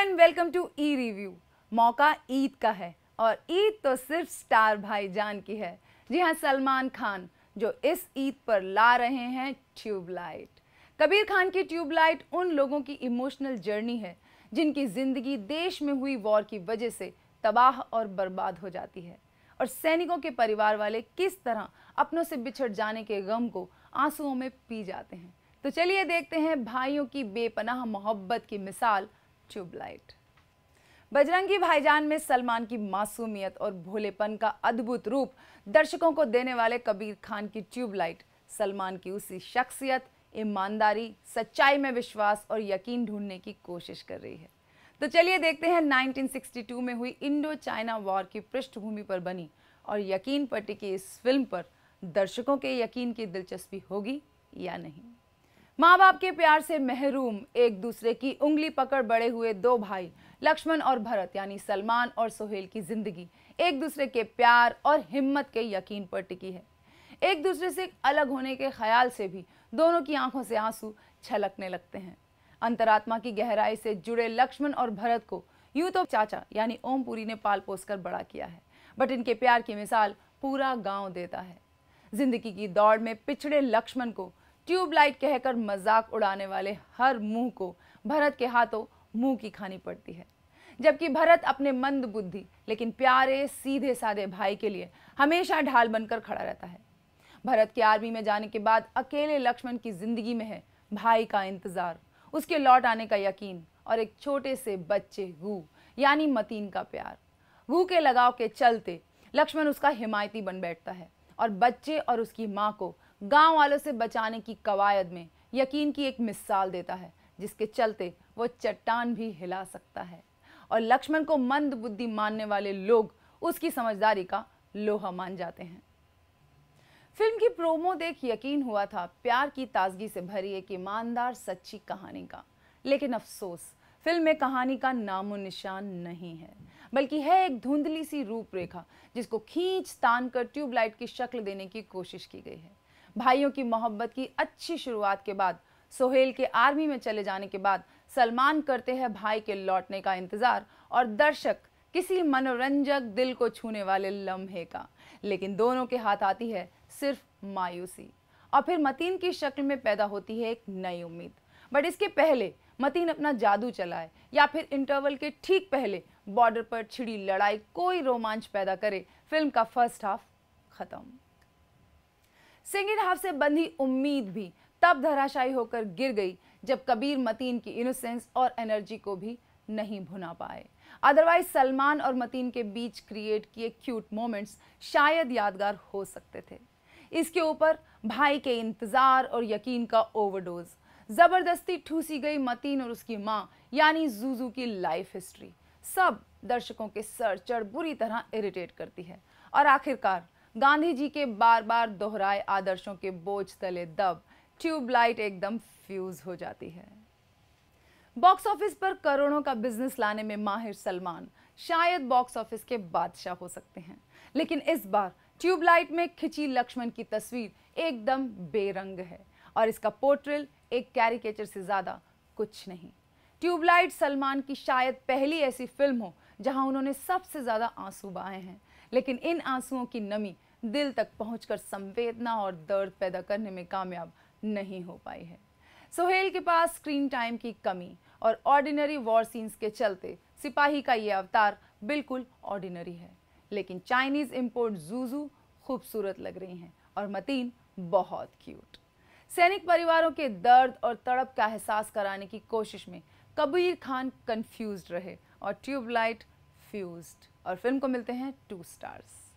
and welcome to E review मौका ईद का है और ईद तो सिर्फ स्टार भाईजान की है जी हाँ सलमान खान जो इस ईद पर ला रहे हैं ट्यूबलाइट कबीर खान की ट्यूबलाइट उन लोगों की इमोशनल जर्नी है जिनकी ज़िंदगी देश में हुई वॉर की वजह से तबाह और बर्बाद हो जाती है और सैनिकों के परिवार वाले किस तरह अपनों से बिछड़ जाने के गम को आंसुओं में पी जाते हैं तो चलिए देखते हैं भाइयों की बेपनाह मोहब्बत की मिसाल ट्यूबलाइट बजरंगी भाईजान में सलमान की मासूमियत और भोलेपन का अद्भुत रूप दर्शकों को देने वाले कबीर खान की ट्यूबलाइट सलमान की उसी शख्सियत ईमानदारी सच्चाई में विश्वास और यकीन ढूंढने की कोशिश कर रही है तो चलिए देखते हैं 1962 में हुई इंडो चाइना वॉर की पृष्ठभूमि पर बनी और यकीन पट्टी की इस फिल्म पर दर्शकों के यकीन की दिलचस्पी होगी या नहीं माँ बाप के प्यार से महरूम एक दूसरे की उंगली पकड़ बड़े हुए दो भाई लक्ष्मण और भरत यानी सलमान और सोहेल की जिंदगी एक दूसरे के प्यार और हिम्मत के यकीन पर टिकी है एक दूसरे से अलग होने के ख्याल से भी दोनों की आंखों से आंसू छलकने लगते हैं अंतरात्मा की गहराई से जुड़े लक्ष्मण और भरत को यूं तो चाचा यानी ओमपुरी ने पाल पोस कर बड़ा किया है बट इनके प्यार की मिसाल पूरा गांव देता है जिंदगी की दौड़ में पिछड़े लक्ष्मण को ट्यूबलाइट कहकर मजाक उड़ाने वाले हर मुंह को भरत के हाथों मुंह की खानी पड़ती है जबकि भरत अपने मंद बुद्धि लेकिन प्यारे सीधे साधे भाई के लिए हमेशा ढाल बनकर खड़ा रहता है भरत के आर्मी में जाने के बाद अकेले लक्ष्मण की जिंदगी में है भाई का इंतजार उसके लौट आने का यकीन और एक छोटे से बच्चे गु यानी मतीन का प्यार गु के लगाव के चलते लक्ष्मण उसका हिमायती बन बैठता है और बच्चे और उसकी माँ को गांव वालों से बचाने की कवायद में यकीन की एक मिसाल देता है जिसके चलते वो चट्टान भी हिला सकता है और लक्ष्मण को मंद बुद्धि मानने वाले लोग उसकी समझदारी का लोहा मान जाते हैं फिल्म की प्रोमो देख यकीन हुआ था प्यार की ताजगी से भरी एक ईमानदार सच्ची कहानी का लेकिन अफसोस फिल्म में कहानी का नामो निशान नहीं है बल्कि है एक धुंधली सी रूपरेखा जिसको खींच तान कर ट्यूबलाइट की शक्ल देने की कोशिश की गई है भाइयों की मोहब्बत की अच्छी शुरुआत के बाद सोहेल के आर्मी में चले जाने के बाद सलमान करते हैं भाई के लौटने का इंतज़ार और दर्शक किसी मनोरंजक दिल को छूने वाले लम्हे का लेकिन दोनों के हाथ आती है सिर्फ मायूसी और फिर मतीन की शक्ल में पैदा होती है एक नई उम्मीद बट इसके पहले मतीन अपना जादू चलाए या फिर इंटरवल के ठीक पहले बॉर्डर पर छिड़ी लड़ाई कोई रोमांच पैदा करे फिल्म का फर्स्ट हाफ ख़त्म सिंगिन हाफ से बंधी उम्मीद भी तब धराशायी होकर गिर गई जब कबीर मतीन की इनोसेंस और एनर्जी को भी नहीं भुना पाए अदरवाइज सलमान और मतीन के बीच क्रिएट किए क्यूट मोमेंट्स शायद यादगार हो सकते थे इसके ऊपर भाई के इंतज़ार और यकीन का ओवरडोज ज़बरदस्ती ठूसी गई मतीन और उसकी माँ यानी जूजू की लाइफ हिस्ट्री सब दर्शकों के सर चढ़ बुरी तरह इरिटेट करती है और आखिरकार गांधी जी के बार बार दोहराए आदर्शों के बोझ तले दब ट्यूबलाइट एकदम फ्यूज हो जाती है बॉक्स ऑफिस पर करोड़ों का बिजनेस लाने में माहिर सलमान शायद बॉक्स ऑफिस के बादशाह हो सकते हैं लेकिन इस बार ट्यूबलाइट में खिंची लक्ष्मण की तस्वीर एकदम बेरंग है और इसका पोर्ट्रेल एक कैरिकेचर से ज़्यादा कुछ नहीं ट्यूबलाइट सलमान की शायद पहली ऐसी फिल्म हो जहां उन्होंने सबसे ज़्यादा आंसू बहाए हैं लेकिन इन आंसुओं की नमी दिल तक पहुंचकर संवेदना और दर्द पैदा करने में कामयाब नहीं हो पाई है सोहेल के पास स्क्रीन टाइम की कमी और ऑर्डिनरी वॉर सीन्स के चलते सिपाही का ये अवतार बिल्कुल ऑर्डिनरी है लेकिन चाइनीज़ इम्पोर्ट जूजू खूबसूरत लग रही हैं और मतीन बहुत क्यूट सैनिक परिवारों के दर्द और तड़प का एहसास कराने की कोशिश में कबीर खान कन्फ्यूज रहे और ट्यूबलाइट कंफ्यूज्ड और फिल्म को मिलते हैं टू स्टार्स